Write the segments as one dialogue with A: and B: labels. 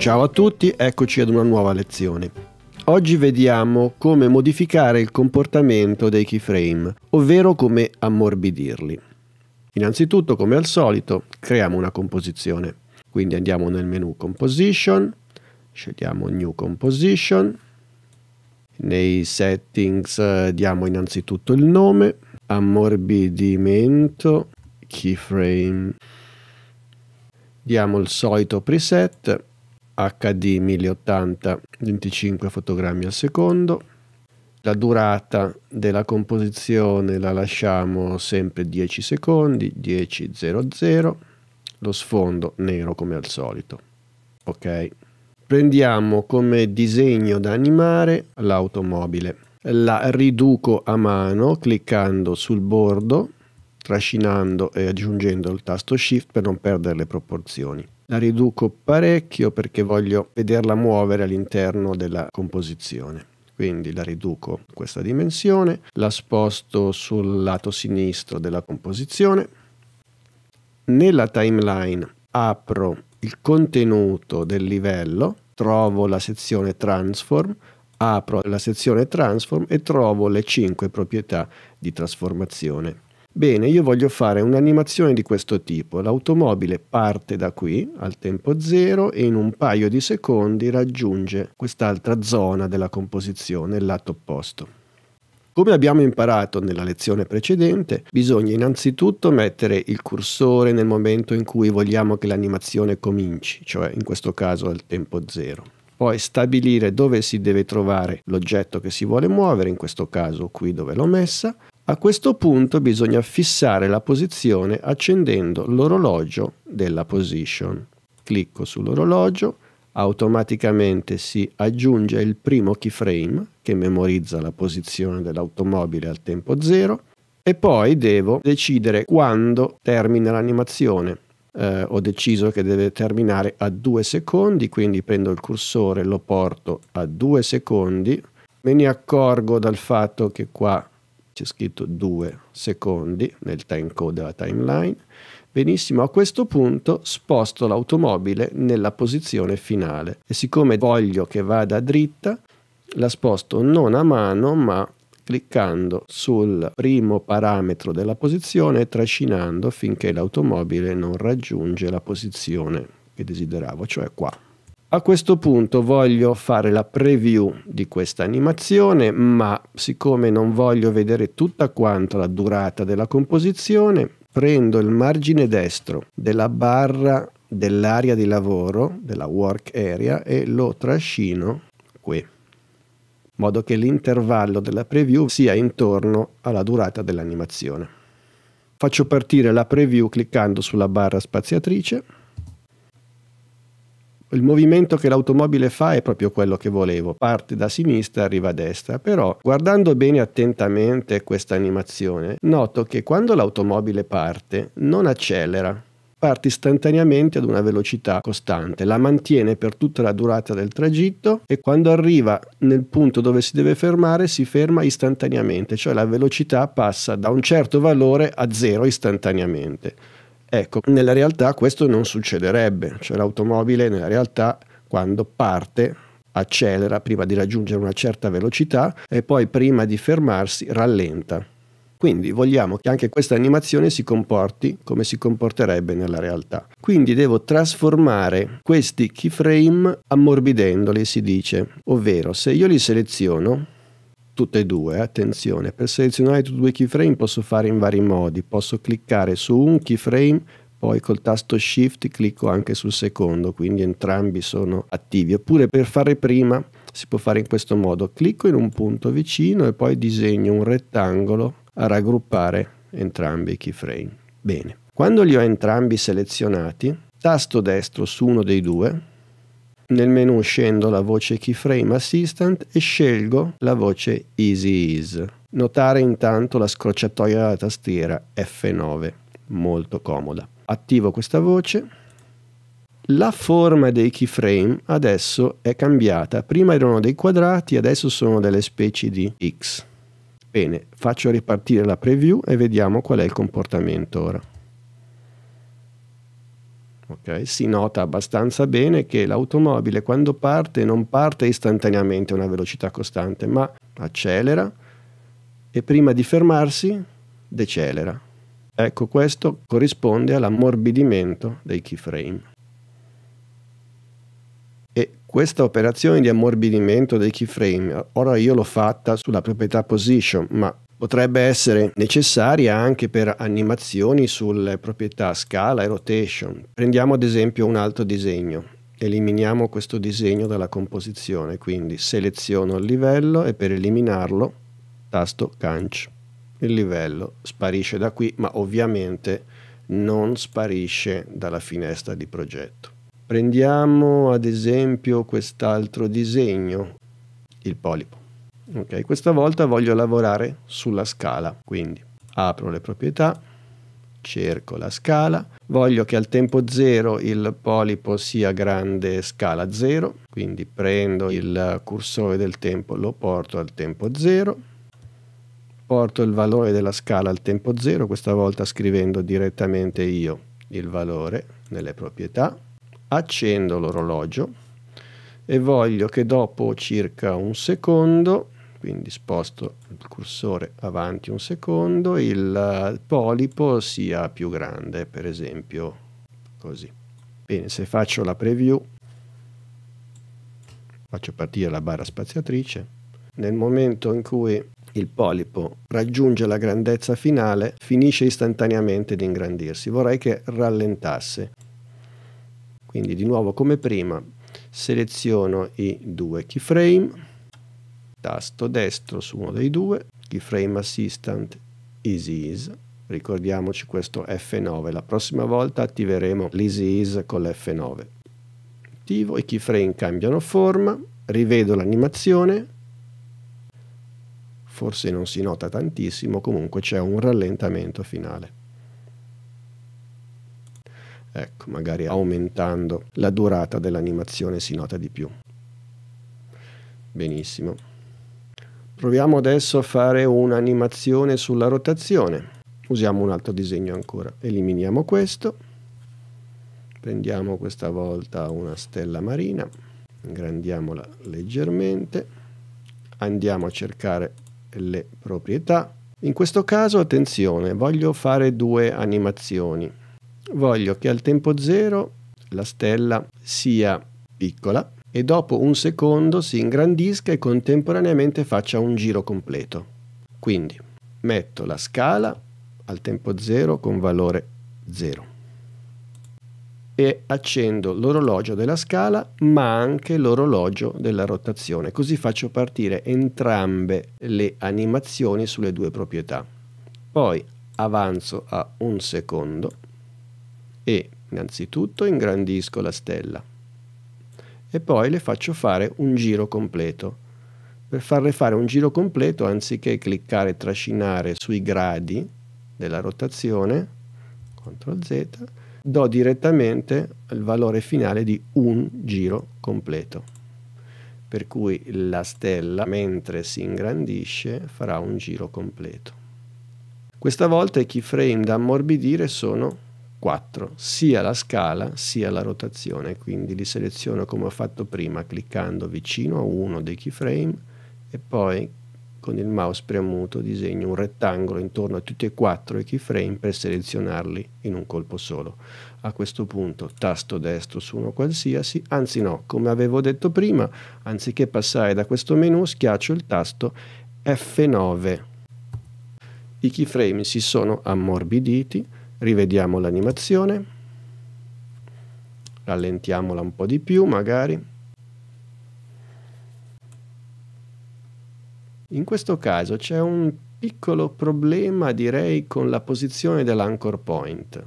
A: Ciao a tutti, eccoci ad una nuova lezione. Oggi vediamo come modificare il comportamento dei keyframe, ovvero come ammorbidirli. Innanzitutto, come al solito, creiamo una composizione. Quindi andiamo nel menu Composition, scegliamo New Composition, nei settings eh, diamo innanzitutto il nome, ammorbidimento, keyframe, diamo il solito preset HD 1080 25 fotogrammi al secondo. La durata della composizione la lasciamo sempre 10 secondi, 10.00, Lo sfondo nero come al solito. Ok. Prendiamo come disegno da animare l'automobile. La riduco a mano cliccando sul bordo trascinando e aggiungendo il tasto Shift per non perdere le proporzioni. La riduco parecchio perché voglio vederla muovere all'interno della composizione. Quindi la riduco questa dimensione, la sposto sul lato sinistro della composizione. Nella timeline apro il contenuto del livello, trovo la sezione transform, apro la sezione transform e trovo le 5 proprietà di trasformazione Bene, io voglio fare un'animazione di questo tipo. L'automobile parte da qui al tempo zero e in un paio di secondi raggiunge quest'altra zona della composizione, il lato opposto. Come abbiamo imparato nella lezione precedente, bisogna innanzitutto mettere il cursore nel momento in cui vogliamo che l'animazione cominci, cioè in questo caso al tempo zero. Poi stabilire dove si deve trovare l'oggetto che si vuole muovere, in questo caso qui dove l'ho messa, a questo punto bisogna fissare la posizione accendendo l'orologio della position. Clicco sull'orologio, automaticamente si aggiunge il primo keyframe che memorizza la posizione dell'automobile al tempo zero e poi devo decidere quando termina l'animazione. Eh, ho deciso che deve terminare a 2 secondi, quindi prendo il cursore e lo porto a 2 secondi. Me ne accorgo dal fatto che qua c'è scritto 2 secondi nel timecode della timeline. Benissimo, a questo punto sposto l'automobile nella posizione finale e siccome voglio che vada dritta, la sposto non a mano ma cliccando sul primo parametro della posizione e trascinando finché l'automobile non raggiunge la posizione che desideravo, cioè qua. A questo punto voglio fare la preview di questa animazione, ma siccome non voglio vedere tutta quanta la durata della composizione, prendo il margine destro della barra dell'area di lavoro, della work area, e lo trascino qui, in modo che l'intervallo della preview sia intorno alla durata dell'animazione. Faccio partire la preview cliccando sulla barra spaziatrice il movimento che l'automobile fa è proprio quello che volevo, parte da sinistra, arriva a destra, però guardando bene attentamente questa animazione noto che quando l'automobile parte non accelera, parte istantaneamente ad una velocità costante, la mantiene per tutta la durata del tragitto e quando arriva nel punto dove si deve fermare si ferma istantaneamente, cioè la velocità passa da un certo valore a zero istantaneamente. Ecco, nella realtà questo non succederebbe, cioè l'automobile nella realtà quando parte accelera prima di raggiungere una certa velocità e poi prima di fermarsi rallenta. Quindi vogliamo che anche questa animazione si comporti come si comporterebbe nella realtà. Quindi devo trasformare questi keyframe ammorbidendoli, si dice, ovvero se io li seleziono tutte e due, attenzione, per selezionare tutti e due i keyframe posso fare in vari modi, posso cliccare su un keyframe poi col tasto shift clicco anche sul secondo, quindi entrambi sono attivi. Oppure per fare prima si può fare in questo modo, clicco in un punto vicino e poi disegno un rettangolo a raggruppare entrambi i keyframe. Bene, quando li ho entrambi selezionati, tasto destro su uno dei due, nel menu scendo la voce Keyframe Assistant e scelgo la voce Easy Ease. Notare intanto la scrocciatoia della tastiera F9, molto comoda. Attivo questa voce. La forma dei keyframe adesso è cambiata, prima erano dei quadrati, adesso sono delle specie di X. Bene, faccio ripartire la preview e vediamo qual è il comportamento ora okay, si nota abbastanza bene che l'automobile quando parte non parte istantaneamente a una velocità costante, ma accelera e prima di fermarsi decelera. Ecco, questo corrisponde all'ammorbidimento dei keyframe. E questa operazione di ammorbidimento dei keyframe, ora io l'ho fatta sulla proprietà position, ma potrebbe essere necessaria anche per animazioni sulle proprietà scala e rotation. Prendiamo ad esempio un altro disegno. Eliminiamo questo disegno dalla composizione, quindi seleziono il livello e per eliminarlo tasto Canc. Il livello sparisce da qui, ma ovviamente non sparisce dalla finestra di progetto. Prendiamo ad esempio quest'altro disegno, il polipo. Ok, questa volta voglio lavorare sulla scala, quindi apro le proprietà, cerco la scala, voglio che al tempo 0 il polipo sia grande scala 0, quindi prendo il cursore del tempo, lo porto al tempo 0, porto il valore della scala al tempo 0, questa volta scrivendo direttamente io il valore nelle proprietà, accendo l'orologio e voglio che dopo circa un secondo quindi sposto il cursore avanti un secondo, il eh, polipo sia più grande, per esempio così. Bene, se faccio la preview, faccio partire la barra spaziatrice, nel momento in cui il polipo raggiunge la grandezza finale, finisce istantaneamente di ingrandirsi, vorrei che rallentasse. Quindi di nuovo come prima seleziono i due keyframe, tasto destro su uno dei due, keyframe assistant easy ease, ricordiamoci questo F9, la prossima volta attiveremo l'easy ease con l'F9. Attivo, i keyframe cambiano forma, rivedo l'animazione, forse non si nota tantissimo, comunque c'è un rallentamento finale. Ecco, magari aumentando la durata dell'animazione si nota di più. Benissimo. Proviamo adesso a fare un'animazione sulla rotazione. Usiamo un altro disegno ancora. Eliminiamo questo. Prendiamo questa volta una stella marina. Ingrandiamola leggermente. Andiamo a cercare le proprietà. In questo caso, attenzione, voglio fare due animazioni. Voglio che al tempo zero la stella sia piccola e dopo un secondo si ingrandisca e contemporaneamente faccia un giro completo. Quindi metto la scala al tempo 0 con valore 0 e accendo l'orologio della scala ma anche l'orologio della rotazione così faccio partire entrambe le animazioni sulle due proprietà poi avanzo a un secondo e innanzitutto ingrandisco la stella e poi le faccio fare un giro completo. Per farle fare un giro completo, anziché cliccare e trascinare sui gradi della rotazione, CTRL Z, do direttamente il valore finale di un giro completo. Per cui la stella, mentre si ingrandisce, farà un giro completo. Questa volta i keyframe da ammorbidire sono 4, sia la scala sia la rotazione, quindi li seleziono come ho fatto prima cliccando vicino a uno dei keyframe e poi con il mouse premuto disegno un rettangolo intorno a tutti e quattro i keyframe per selezionarli in un colpo solo. A questo punto tasto destro su uno qualsiasi, anzi no, come avevo detto prima, anziché passare da questo menu schiaccio il tasto F9. I keyframe si sono ammorbiditi, rivediamo l'animazione, rallentiamola un po' di più magari. In questo caso c'è un piccolo problema direi con la posizione dell'anchor point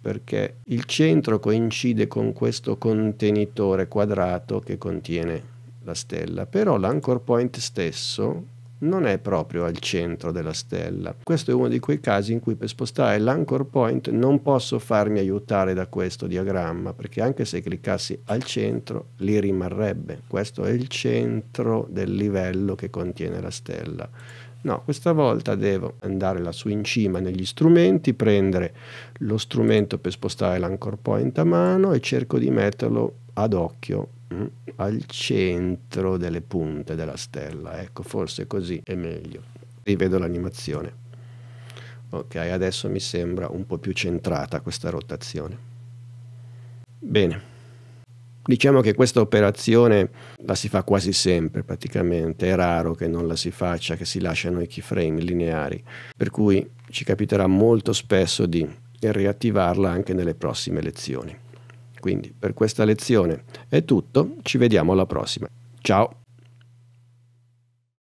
A: perché il centro coincide con questo contenitore quadrato che contiene la stella, però l'anchor point stesso non è proprio al centro della stella. Questo è uno di quei casi in cui per spostare l'anchor point non posso farmi aiutare da questo diagramma, perché anche se cliccassi al centro lì rimarrebbe. Questo è il centro del livello che contiene la stella. No, questa volta devo andare lassù in cima negli strumenti, prendere lo strumento per spostare l'anchor point a mano e cerco di metterlo ad occhio Mm? Al centro delle punte della stella, ecco, forse così è meglio. Rivedo l'animazione. Ok, adesso mi sembra un po' più centrata questa rotazione. Bene. Diciamo che questa operazione la si fa quasi sempre praticamente, è raro che non la si faccia, che si lasciano i keyframe lineari, per cui ci capiterà molto spesso di riattivarla anche nelle prossime lezioni. Quindi per questa lezione è tutto, ci vediamo alla prossima. Ciao!